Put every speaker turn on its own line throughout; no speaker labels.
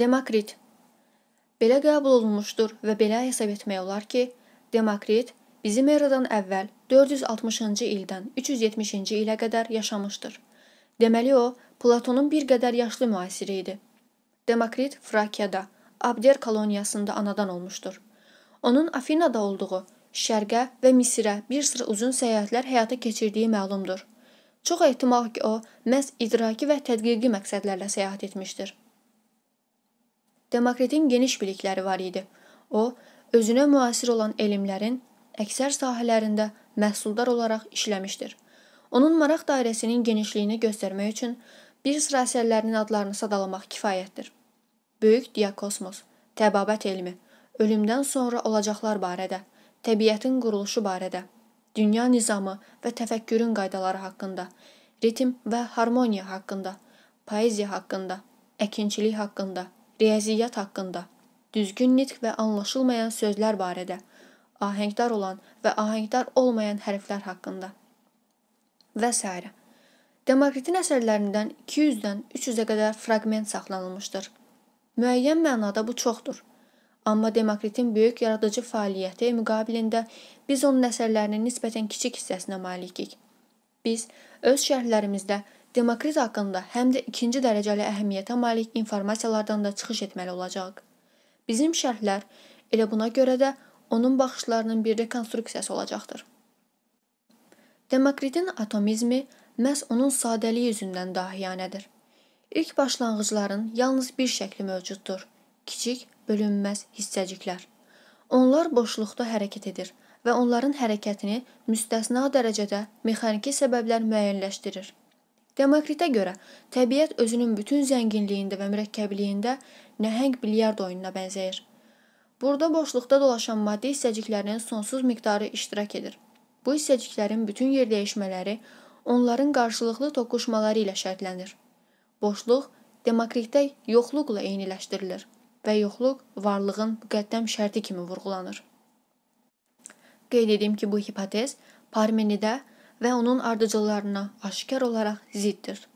Demokrit Belə qəbul olunmuşdur və belə hesab etmək olar ki, Demokrit bizim eradan əvvəl 460-cı ildən 370-ci ilə qədər yaşamışdır. Deməli o, Platonun bir qədər yaşlı müasiri idi. Demokrit Frakiyada, Abder koloniyasında anadan olmuşdur. Onun Afinada olduğu, Şərqə və Misirə bir sıra uzun səyahətlər həyata keçirdiyi məlumdur. Çox ehtimal ki, o məhz idraki və tədqiqi məqsədlərlə səyahət etmişdir. Demokritin geniş bilikləri var idi. O, özünə müasir olan elmlərin əksər sahələrində məhsuldar olaraq işləmişdir. Onun maraq dairəsinin genişliyini göstərmək üçün bir sıra əsərlərinin adlarını sadalamaq kifayətdir. Böyük diakosmos, təbabət elmi, ölümdən sonra olacaqlar barədə, təbiətin quruluşu barədə, dünya nizamı və təfəkkürün qaydaları haqqında, ritm və harmoniya haqqında, poeziya haqqında, əkinçilik haqqında, riyaziyyat haqqında, düzgün nitq və anlaşılmayan sözlər barədə, ahəngdar olan və ahəngdar olmayan hərflər haqqında və s. Demokritin əsərlərindən 200-dən 300-ə qədər fraqment saxlanılmışdır. Müəyyən mənada bu çoxdur. Amma Demokritin böyük yaradıcı fəaliyyəti müqabilində biz onun əsərlərinin nisbətən kiçik hissəsinə malikik. Biz öz şərhlərimizdə Demokrit haqqında həm də ikinci dərəcəli əhəmiyyətə malik informasiyalardan da çıxış etməli olacaq. Bizim şərhlər elə buna görə də onun baxışlarının bir rekonstruksiyası olacaqdır. Demokritin atomizmi məhz onun sadəliyi üzündən dahiyanədir. İlk başlanğıcların yalnız bir şəkli mövcuddur. Kiçik, bölünməz hissəciklər. Onlar boşluqda hərəkət edir və onların hərəkətini müstəsna dərəcədə mexaniki səbəblər müəyyənləşdirir. Demokritə görə təbiət özünün bütün zənginliyində və mürəkkəbliyində nəhəng bilyard oyununa bənzəyir. Burada boşluqda dolaşan maddi hissəciklərinin sonsuz miqdarı iştirak edir. Bu hissəciklərin bütün yer dəyişmələri onların qarşılıqlı toqquşmaları ilə şərtlənir. Boşluq demokritdə yoxluqla eyniləşdirilir və yoxluq varlığın müqəddəm şərti kimi vurğulanır. Qeyd edim ki, bu hipotez Parmenidə və onun ardıcıllarına aşkar olaraq ziddir.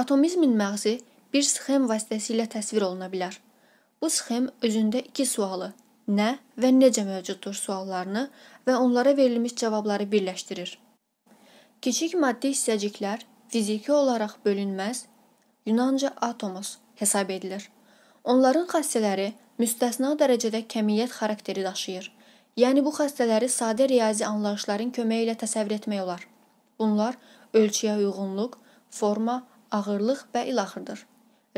Atomizmin məğzi bir sxem vasitəsilə təsvir oluna bilər. Bu sxem özündə iki sualı: nə və necə mövcuddur suallarını və onlara verilmiş cavabları birləşdirir. Kiçik maddi hissəciklər fiziki olaraq bölünməz, Yunanca atomos hesab edilir. Onların xassələri müstəsna dərəcədə kəmiyyət xarakteri daşıyır. Yəni bu xəstələri sadə riyazi anlayışların köməyi ilə təsəvvür etmək olar. Bunlar ölçüyə uyğunluq, forma, ağırlıq və ilaxırdır.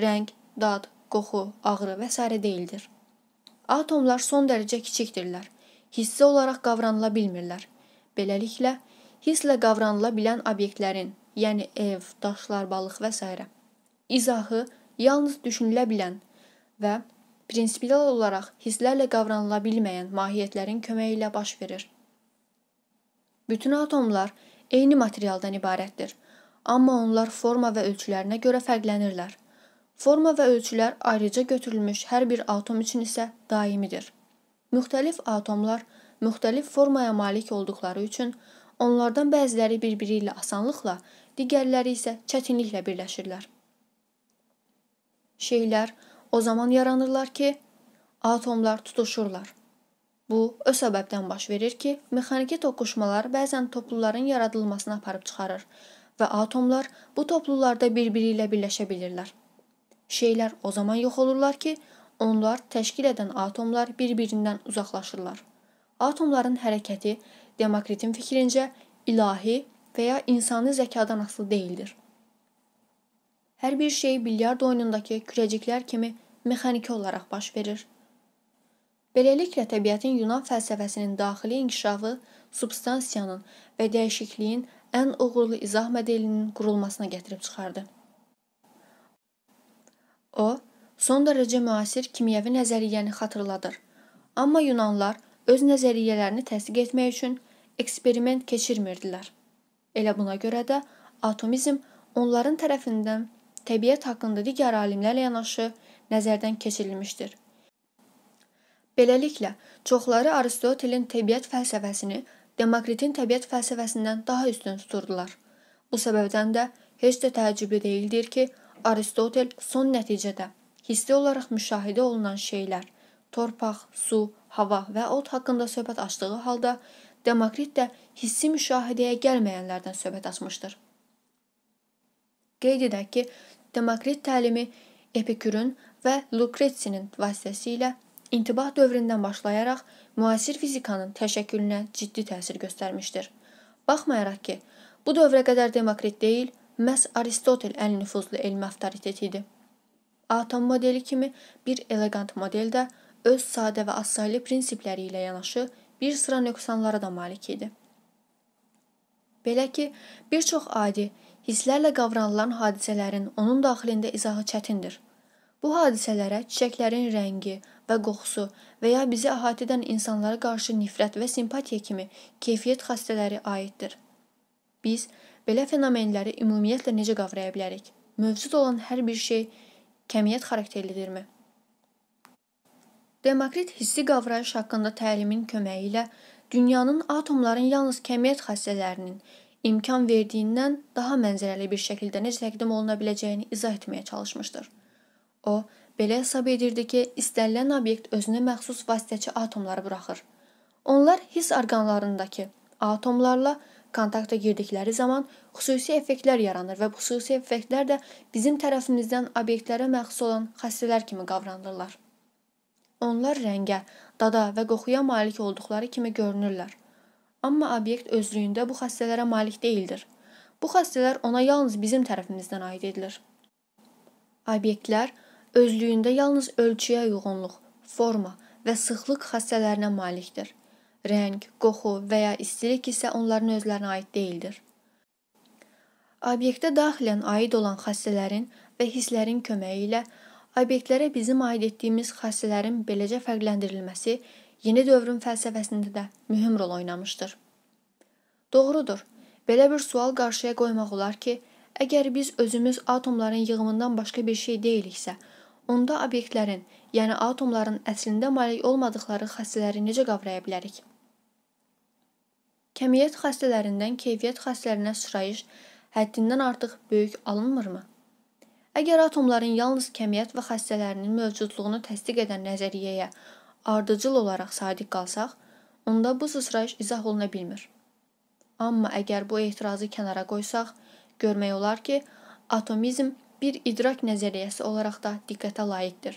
Rəng, dad, qoxu, ağrı və s. deyildir. Atomlar son dərəcə kiçikdirlər. Hissə olaraq qavranıla bilmirlər. Beləliklə, hisslə qavranıla bilən obyektlərin, yəni ev, daşlar, balıq və s. izahı yalnız düşünülə bilən və prinsipial olaraq hisslərlə qavranıla bilməyən mahiyyətlərin köməyi ilə baş verir. Bütün atomlar eyni materialdan ibarətdir, amma onlar forma və ölçülərinə görə fərqlənirlər. Forma və ölçülər ayrıca götürülmüş hər bir atom üçün isə daimidir. Müxtəlif atomlar müxtəlif formaya malik olduqları üçün onlardan bəziləri bir-biri ilə asanlıqla, digərləri isə çətinliklə birləşirlər. Şeylər o zaman yaranırlar ki, atomlar tutuşurlar. Bu, o səbəbdən baş verir ki, mexaniki toqquşmalar bəzən topluların yaradılmasına aparıb çıxarır və atomlar bu toplularda bir-biri ilə birləşə bilirlər. Şeylər o zaman yox olurlar ki, onlar təşkil edən atomlar bir-birindən uzaqlaşırlar. Atomların hərəkəti Demokritin fikrincə ilahi və ya insani zəkadan asılı deyildir. Hər bir şey bilyard oyunundakı kürəciklər kimi mexaniki olaraq baş verir. Beləliklə təbiətin Yunan fəlsəfəsinin daxili inkişafı substansiyanın və dəyişikliyin ən uğurlu izah modelinin qurulmasına gətirib çıxardı. O, son dərəcə müasir kimyəvi nəzəriyyəni xatırladır. Amma Yunanlar öz nəzəriyyələrini təsdiq etmək üçün eksperiment keçirmirdilər. Elə buna görə də atomizm onların tərəfindən təbiət haqqında digər alimlərlə yanaşı nəzərdən keçirilmişdir. Beləliklə, çoxları Aristotelin təbiət fəlsəfəsini Demokritin təbiət fəlsəfəsindən daha üstün tuturdular. Bu səbəbdən də heç də təəccüblü deyildir ki, Aristotel son nəticədə hissi olaraq müşahidə olunan şeylər, torpaq, su, hava və od haqqında söhbət açdığı halda Demokrit də hissi müşahidəyə gəlməyənlərdən söhbət açmışdır. Qeyd edək ki, Demokrit təlimi Epikurun və Lucretsinin vasitəsilə intibah dövründən başlayaraq müasir fizikanın təşəkkülünə ciddi təsir göstərmişdir. Baxmayaraq ki, bu dövrə qədər Demokrit deyil, məhz Aristotel ən nüfuzlu elmi avtoriteti idi. Atom modeli kimi bir elegant model də öz sadə və asayilə prinsipləri ilə yanaşı bir sıra nöqsanlara da malik idi. Belə ki, bir çox adi hisslərlə qavranılan hadisələrin onun daxilində izahı çətindir. Bu hadisələrə çiçəklərin rəngi və qoxusu və ya bizi əhatə edən insanlara qarşı nifrət və simpatiya kimi keyfiyyət xassələri aiddir. Biz belə fenomenləri ümumiyyətlə necə qavraya bilərik? Mövcud olan hər bir şey kəmiyyət xarakterlidirmi? Demokrit hissi qavrayış haqqında təlimin köməyi ilə dünyanın atomların yalnız kəmiyyət xassələrinin imkan verdiyindən daha mənzərəli bir şəkildə necə təqdim oluna biləcəyini izah etməyə çalışmışdır. O, belə hesab edirdi ki, istənilən obyekt özünə məxsus vasitəçi atomları buraxır. Onlar hiss orqanlarındakı atomlarla kontakta girdikləri zaman xüsusi effektlər yaranır və bu xüsusi effektlər də bizim tərəfimizdən obyektlərə məxsus olan xassələr kimi qavranılırlar. Onlar rəngə, dada və qoxuya malik olduqları kimi görünürlər. Amma obyekt özlüyündə bu xassələrə malik deyildir. Bu xassələr ona yalnız bizim tərəfimizdən aid edilir. Obyektlər özlüyündə yalnız ölçüyə uyğunluq, forma və sıxlıq xassələrinə malikdir. Rəng, qoxu və ya istilik isə onların özlərinə aid deyildir. Obyektə daxilən aid olan xassələrin və hisslərin köməyi ilə obyektlərə bizim aid etdiyimiz xassələrin beləcə fərqləndirilməsi yeni dövrün fəlsəfəsində də mühüm rol oynamışdır. Doğrudur. Belə bir sual qarşıya qoymaq olar ki, əgər biz özümüz atomların yığımından başqa bir şey deyiliksə, Onda obyektlərin, yəni atomların əslində malik olmadıkları xassələri necə qavraya bilərik? Kəmiyyət xassələrindən keyfiyyət xassələrinə sıçrayış həddindən artıq böyük alınmırmı? Əgər atomların yalnız kəmiyyət və xassələrinin mövcudluğunu təsdiq edən nəzəriyyəyə ardıcıl olaraq sadiq qalsaq, onda bu sıçrayış izah oluna bilmir. Amma əgər bu etirazı kənara qoysaq, görmək olar ki, atomizm bir idrak nəzəriyyəsi olaraq da diqqətə layiqdir.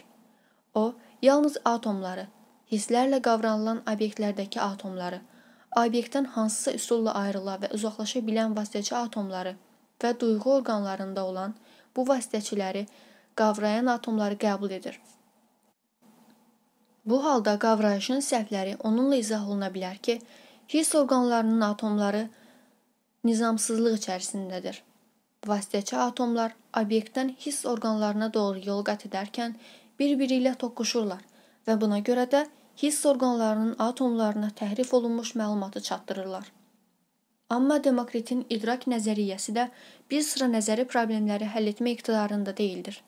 O, yalnız atomları, hisslərlə qavranılan obyektlərdəki atomları, obyektdən hansısa üsulla ayrıla və uzaqlaşa bilən vasitəçi atomları və duyğu orqanlarında olan bu vasitəçiləri qavrayan atomları qəbul edir. Bu halda qavrayışın səhvləri onunla izah oluna bilər ki, hiss orqanlarının atomları nizamsızlıq içərisindədir. Vasitəçi atomlar obyektdən hiss orqanlarına doğru yol qət edərkən bir-biri ilə toqquşurlar və buna görə də hiss orqanlarının atomlarına təhrif olunmuş məlumatı çatdırırlar. Amma Demokritin idrak nəzəriyyəsi də bir sıra nəzəri problemləri həll etmə iqtidarında deyildir.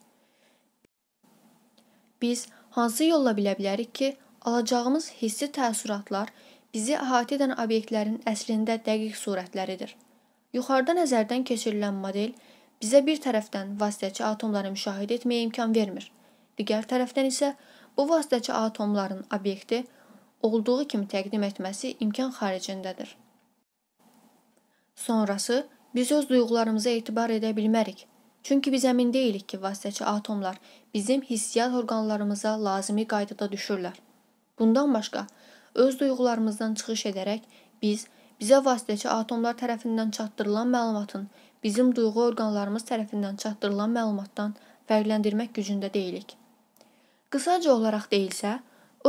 Biz hansı yolla bilə bilərik ki, alacağımız hissi təəssüratlar bizi əhatə edən obyektlərin əslində dəqiq surətləridir? Yuxarıda nəzərdən keçirilən model bizə bir tərəfdən vasitəçi atomları müşahidə etməyə imkan vermir. Digər tərəfdən isə bu vasitəçi atomların obyekti olduğu kimi təqdim etməsi imkan xaricindədir. Sonrası biz öz duyğularımıza etibar edə bilmərik. Çünki biz əmin deyilik ki, vasitəçi atomlar bizim hissiyyat orqanlarımıza lazımi qaydada düşürlər. Bundan başqa öz duyğularımızdan çıxış edərək biz Bizə vasitəçi atomlar tərəfindən çatdırılan məlumatın bizim duyğu orqanlarımız tərəfindən çatdırılan məlumatdan fərqləndirmək gücündə deyilik. Qısaca olaraq deyilsə,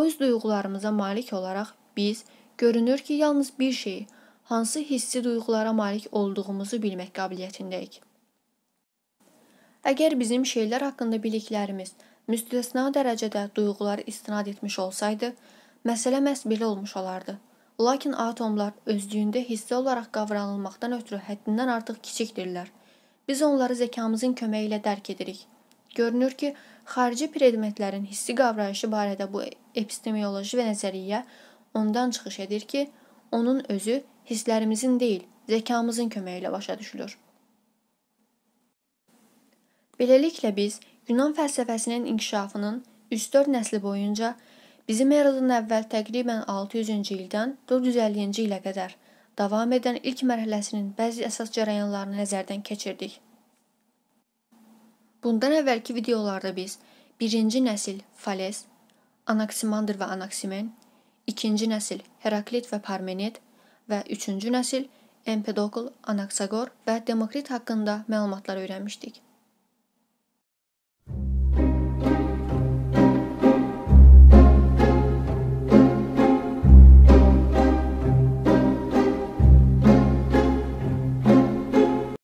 öz duyğularımıza malik olaraq biz görünür ki, yalnız bir şeyi, hansı hissi duyğulara malik olduğumuzu bilmək qabiliyyətindəyik. Əgər bizim şeylər haqqında biliklərimiz müstəsna dərəcədə duyğulara istinad etmiş olsaydı, məsələ məhz belə olmuş olardı. Lakin atomlar özlüyündə hissə olaraq qavranılmaqdan ötürü həddindən artıq kiçikdirlər. Biz onları zəkamızın köməyi ilə dərk edirik. Görünür ki, xarici predmetlərin hissi qavrayışı barədə bu epistemoloji və nəzəriyyə ondan çıxış edir ki, onun özü hisslərimizin deyil, zəkamızın köməyi ilə başa düşülür. Beləliklə biz Yunan fəlsəfəsinin inkişafının 3-4 nəsli boyunca Bizim eradan əvvəl təqribən 600-cü ildən 450-ci ilə qədər davam edən ilk mərhələsinin bəzi əsas cərəyanlarını nəzərdən keçirdik. Bundan əvvəlki videolarda biz 1-ci nəsil Fales, Anaksimandr və Anaksimen, 2-ci nəsil Heraklit və Parmenid və 3-cü nəsil Empedokl, Anaksagor və Demokrit haqqında məlumatlar öyrənmişdik.